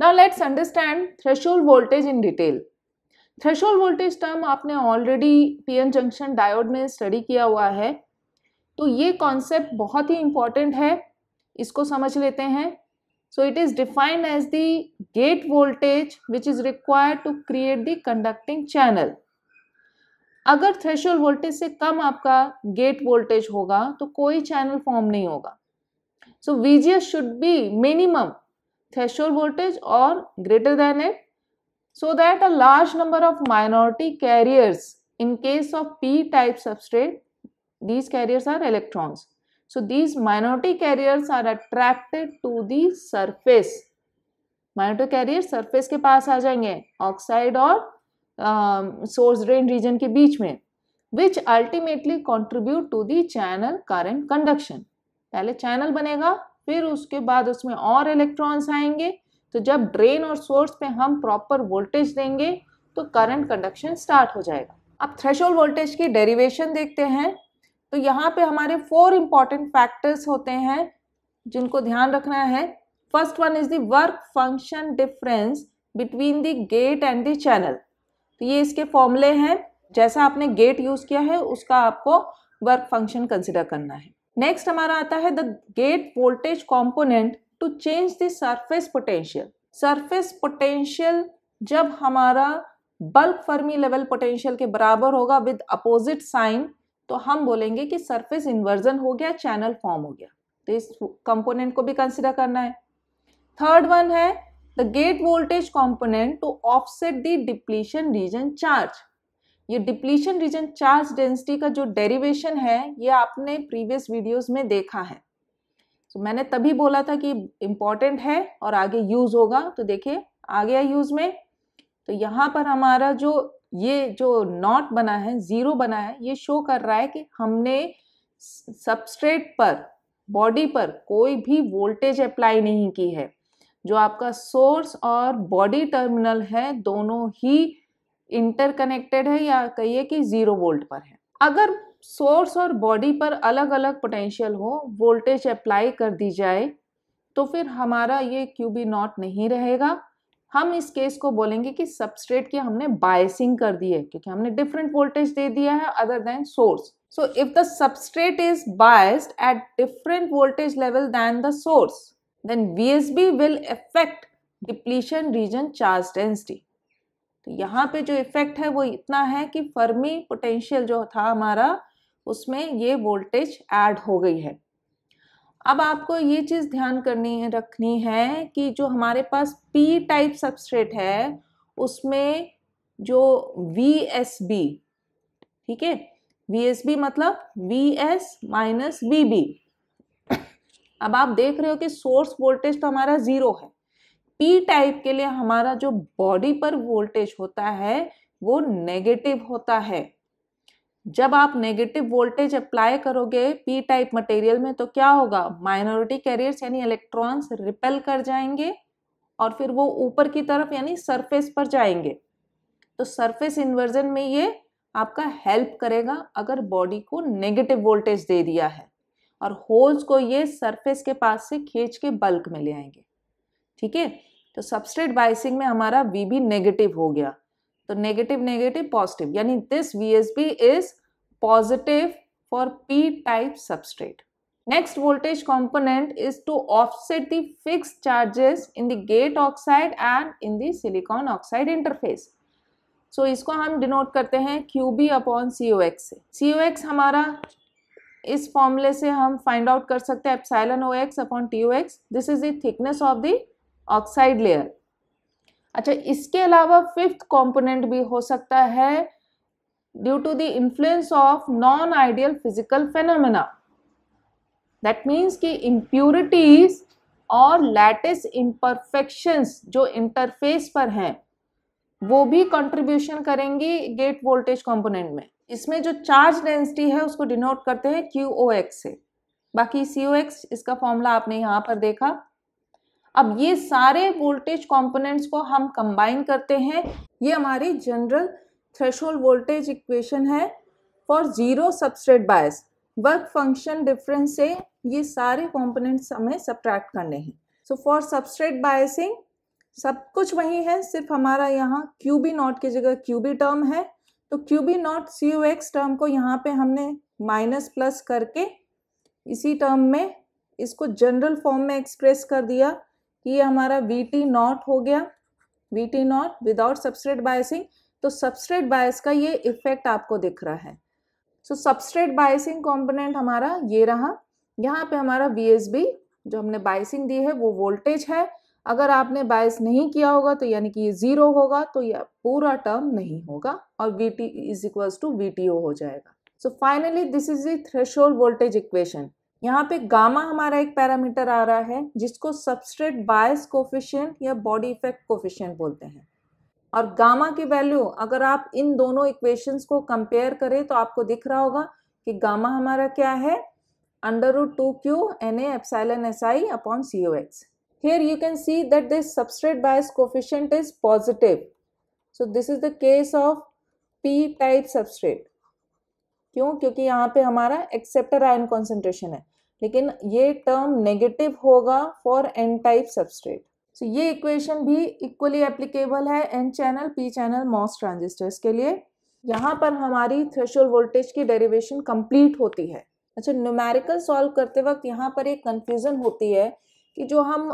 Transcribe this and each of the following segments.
Now let's understand threshold voltage in detail threshold voltage term आपने already PN junction diode में study किया हुआ है तो ये कॉन्सेप्ट बहुत ही इंपॉर्टेंट है इसको समझ लेते हैं so it is defined as the gate voltage which is required to create the conducting channel अगर थ्रेशोल्ड वोल्टेज से कम आपका गेट वोल्टेज होगा तो कोई चैनल फॉर्म नहीं होगा so we should be minimum threshold voltage or greater than it so that a large number of minority carriers in case of p type substrate these carriers are electrons so these minority carriers are attracted to the surface minority carrier surface के पास आ जाएंगे oxide और source drain reason के बीच में which ultimately contribute to the channel current conduction पहले channel बनेगा फिर उसके बाद उसमें और इलेक्ट्रॉन्स आएंगे तो जब ड्रेन और सोर्स पे हम प्रॉपर वोल्टेज देंगे तो करंट कंडक्शन स्टार्ट हो जाएगा अब थ्रेशोल्ड वोल्टेज की डेरिवेशन देखते हैं तो यहाँ पे हमारे फोर इंपॉर्टेंट फैक्टर्स होते हैं जिनको ध्यान रखना है first one is the work function difference between the gate and the channel तो ये इसके फॉर्मूले हैं जैसा आपने गेट यूज़ किया है उसका आपको वर्क फंक्शन कंसिडर करना है नेक्स्ट हमारा आता है the gate voltage component to change the surface potential surface potential जब हमारा बल्क फर्मी लेवल पोटेंशियल के बराबर होगा विद अपोजिट साइन तो हम बोलेंगे कि सरफेस इन्वर्जन हो गया चैनल फॉर्म हो गया तो इस कंपोनेंट को भी कंसिडर करना है थर्ड वन है the gate voltage component to offset the depletion region charge ये डिप्लीशन रीजन चार्ज डेंसिटी का जो डेरिवेशन है ये आपने प्रीवियस वीडियोस में देखा है तो so, मैंने तभी बोला था कि इम्पॉर्टेंट है और आगे यूज़ होगा तो देखिए आ गया यूज़ में तो यहाँ पर हमारा जो ये जो नॉट बना है ज़ीरो बना है ये शो कर रहा है कि हमने सबस्ट्रेट पर बॉडी पर कोई भी वोल्टेज अप्लाई नहीं की है जो आपका सोर्स और बॉडी टर्मिनल है दोनों ही इंटरकनेक्टेड है या कहिए कि जीरो वोल्ट पर है अगर सोर्स और बॉडी पर अलग अलग पोटेंशियल हो वोल्टेज अप्लाई कर दी जाए तो फिर हमारा ये क्यू बी नॉट नहीं रहेगा हम इस केस को बोलेंगे कि सबस्ट्रेट की हमने बायसिंग कर दी है क्योंकि हमने डिफरेंट वोल्टेज दे दिया है other than source so if the substrate is biased at different voltage level then the source then VSB will affect depletion region charge density तो यहाँ पे जो इफेक्ट है वो इतना है कि फर्मी पोटेंशियल जो था हमारा उसमें ये वोल्टेज ऐड हो गई है अब आपको ये चीज़ ध्यान करनी रखनी है कि जो हमारे पास पी टाइप सबस्ट्रेट है उसमें जो वी एस बी ठीक है वी एस बी मतलब V S minus V B अब आप देख रहे हो कि सोर्स वोल्टेज तो हमारा ज़ीरो है पी टाइप के लिए हमारा जो बॉडी पर वोल्टेज होता है वो नेगेटिव होता है जब आप नेगेटिव वोल्टेज अप्लाई करोगे पी टाइप मटेरियल में तो क्या होगा माइनॉरिटी कैरियर्स यानी इलेक्ट्रॉन्स रिपेल कर जाएंगे और फिर वो ऊपर की तरफ यानी सरफेस पर जाएंगे तो सरफेस इन्वर्जन में ये आपका हेल्प करेगा अगर बॉडी को नेगेटिव वोल्टेज दे दिया है और होल्स को ये सरफेस के पास से खींच के बल्क में ले आएंगे ठीक है तो सबस्ट्रेट बाइसिंग में हमारा वी बी नेगेटिव हो गया तो नेगेटिव नेगेटिव पॉजिटिव यानी this V S B is positive for P type substrate next voltage component is to offset the fix charges in the gate oxide and in the silicon oxide interface so इसको हम denote करते हैं Q B upon C O X से C O x हमारा इस फॉर्मूले से हम फाइंड आउट कर सकते हैं epsilon O X upon T O X this is the thickness of the oxide layer अच्छा इसके अलावा फिफ्थ कंपोनेंट भी हो सकता है due to the influence of non ideal physical phenomena that means कि इम्प्यूरिटीज और लैटिस इम्परफेक्शंस जो इंटरफेस पर हैं वो भी कंट्रीब्यूशन करेंगी गेट वोल्टेज कंपोनेंट में इसमें जो चार्ज डेंसिटी है उसको डिनोट करते हैं क्यू ओ एक्स से बाकी सी ओ एक्स इसका फॉर्मूला आपने यहाँ पर देखा अब ये सारे वोल्टेज कंपोनेंट्स को हम कंबाइन करते हैं ये हमारी जनरल थ्रेशोल्ड वोल्टेज इक्वेशन है for zero substrate bias work function difference से ये सारे कंपोनेंट्स हमें सब्ट्रैक्ट करने हैं सो फॉर सबस्ट्रेट बायसिंग सब कुछ वही है सिर्फ हमारा यहाँ क्यू बी नॉट की जगह क्यू बी टर्म है तो Q B naught C U X term को यहाँ पे हमने माइनस प्लस करके इसी टर्म में इसको जनरल फॉर्म में एक्सप्रेस कर दिया कि ये हमारा वी टी नॉट हो गया V T naught without substrate biasing तो सबस्ट्रेट बायस का ये इफेक्ट आपको दिख रहा है सो सबस्ट्रेट बायसिंग कॉम्पोनेंट हमारा ये रहा यहाँ पे हमारा वी जो हमने बायसिंग दी है वो वोल्टेज है अगर आपने बायस नहीं किया होगा तो यानी कि ये ज़ीरो होगा तो ये पूरा टर्म नहीं होगा और V T is equals to V T O हो जाएगा so finally this is the threshold voltage equation यहाँ पे गामा हमारा एक पैरामीटर आ रहा है जिसको सबस्ट्रेट बायस कोफिशियंट या बॉडी इफेक्ट कोफिशियंट बोलते हैं और गामा की वैल्यू अगर आप इन दोनों इक्वेशंस को कंपेयर करें तो आपको दिख रहा होगा कि गामा हमारा क्या है under root two Q N epsilon S I upon C O X here you can see that this substrate bias coefficient is positive so this is the case of P type substrate क्यों क्योंकि यहाँ पे हमारा acceptor ion concentration है लेकिन ये term negative होगा for N type substrate so ये इक्वेशन भी इक्वली एप्लीकेबल है N channel P channel MOS transistors के लिए यहाँ पर हमारी थ्रेशोल्ड वोल्टेज की डेरिवेशन कंप्लीट होती है अच्छा न्यूमेरिकल सॉल्व करते वक्त यहाँ पर एक कंफ्यूजन होती है कि जो हम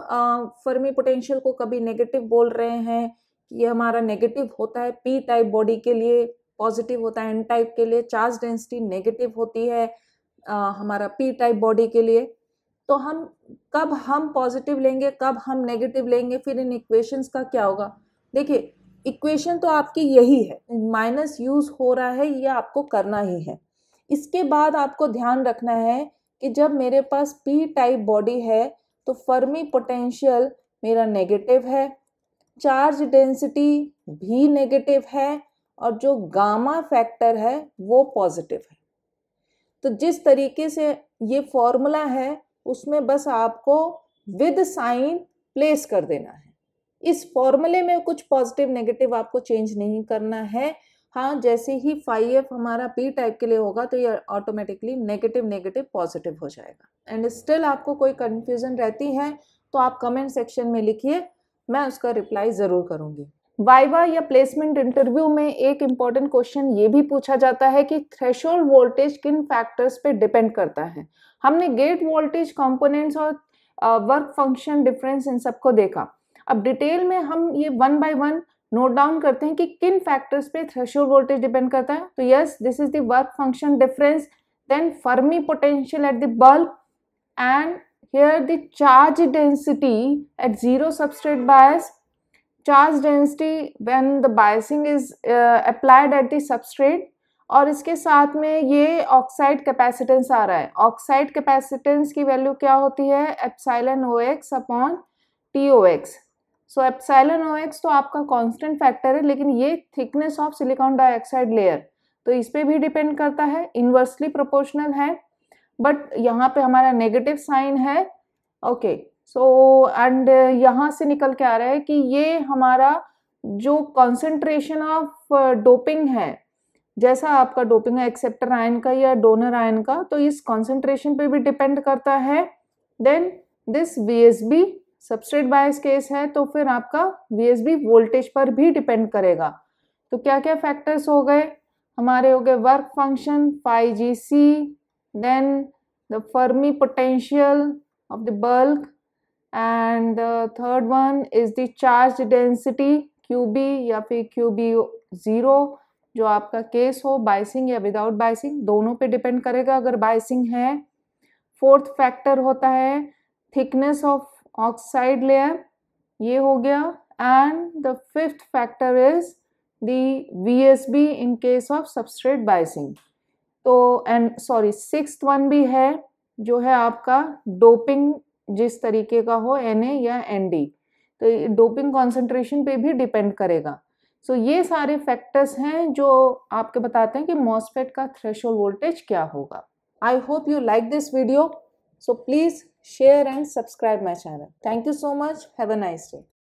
फर्मी uh, पोटेंशियल को कभी नेगेटिव बोल रहे हैं कि ये हमारा नेगेटिव होता है पी टाइप बॉडी के लिए पॉजिटिव होता है एन टाइप के लिए चार्ज डेंसिटी नेगेटिव होती है आ, हमारा पी टाइप बॉडी के लिए तो हम कब हम पॉजिटिव लेंगे कब हम नेगेटिव लेंगे फिर इन इक्वेशंस का क्या होगा देखिए इक्वेशन तो आपकी यही है माइनस यूज़ हो रहा है ये आपको करना ही है इसके बाद आपको ध्यान रखना है कि जब मेरे पास पी टाइप बॉडी है तो फर्मी पोटेंशियल मेरा नेगेटिव है चार्ज डेंसिटी भी नेगेटिव है और जो गामा फैक्टर है वो पॉजिटिव है तो जिस तरीके से ये फॉर्मूला है उसमें बस आपको विद साइन प्लेस कर देना है इस फॉर्मूले में कुछ पॉजिटिव नेगेटिव आपको चेंज नहीं करना है हाँ जैसे ही फाइव एफ हमारा पी टाइप के लिए होगा तो ये ऑटोमेटिकली नेगेटिव नेगेटिव पॉजिटिव हो जाएगा एंड स्टिल आपको कोई कन्फ्यूज़न रहती है तो आप कमेंट सेक्शन में लिखिए मैं उसका रिप्लाई ज़रूर करूँगी वाइवा या प्लेसमेंट इंटरव्यू में एक इंपॉर्टेंट क्वेश्चन ये भी पूछा जाता है कि थ्रेशोल वोल्टेज किन फैक्टर्स पे डिपेंड करता है हमने गेट वोल्टेज कंपोनेंट्स और वर्क फंक्शन डिफरेंस इन सबको देखा अब डिटेल में हम ये one by one note down करते हैं कि किन फैक्टर्स पे थ्रेशोल वोल्टेज डिपेंड करता है तो yes this is work function difference then Fermi potential at the bulk and here the charge density at zero substrate bias charge density when the biasing is applied at the substrate और इसके साथ में ये oxide capacitance आ रहा है oxide capacitance की value क्या होती है epsilon O X upon T O X so epsilon O X तो आपका कांस्टेंट फैक्टर है लेकिन ये thickness of silicon dioxide layer तो इस पर भी डिपेंड करता है इन्वर्सली प्रोपोर्शनल है बट यहाँ पे हमारा नेगेटिव साइन है okay okay. So so, and uh, यहाँ से निकल के आ रहा है कि ये हमारा जो कॉन्सेंट्रेशन ऑफ डोपिंग है जैसा आपका डोपिंग है एक्सेप्टर आयन का या डोनर आयन का तो इस कॉन्सेंट्रेशन पे भी डिपेंड करता है then this V S B substrate bias case है तो फिर आपका वी एस बी वोल्टेज पर भी डिपेंड करेगा तो क्या क्या फैक्टर्स हो गए हमारे हो गए work function five G C then the Fermi potential of the bulk and third one is the charge density Q B या फिर क्यू बी ज़ीरो जो आपका केस हो बाइसिंग या विदाउट बाइसिंग दोनों पे डिपेंड करेगा अगर बाइसिंग है फोर्थ फैक्टर होता है थिकनेस ऑफ ऑक्साइड लेयर ये हो गया and the fifth factor is the V S B in case of substrate biasing तो एंड सॉरी सिक्स वन भी है जो है आपका डोपिंग जिस तरीके का हो एन या एन तो डोपिंग कॉन्सेंट्रेशन पे भी डिपेंड करेगा सो so, ये सारे फैक्टर्स हैं जो आपके बताते हैं कि मॉसफेट का थ्रेश वोल्टेज क्या होगा I hope you like this video so please share and subscribe my channel thank you so much have a nice day